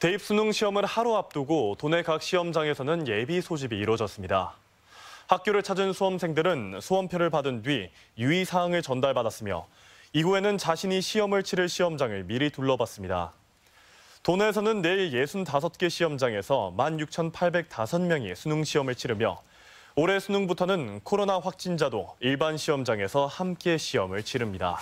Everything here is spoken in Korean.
대입 수능 시험을 하루 앞두고 도내 각 시험장에서는 예비 소집이 이루어졌습니다. 학교를 찾은 수험생들은 수험표를 받은 뒤 유의사항을 전달받았으며 이후에는 자신이 시험을 치를 시험장을 미리 둘러봤습니다. 도내에서는 내일 65개 시험장에서 16,805명이 수능 시험을 치르며 올해 수능부터는 코로나 확진자도 일반 시험장에서 함께 시험을 치릅니다.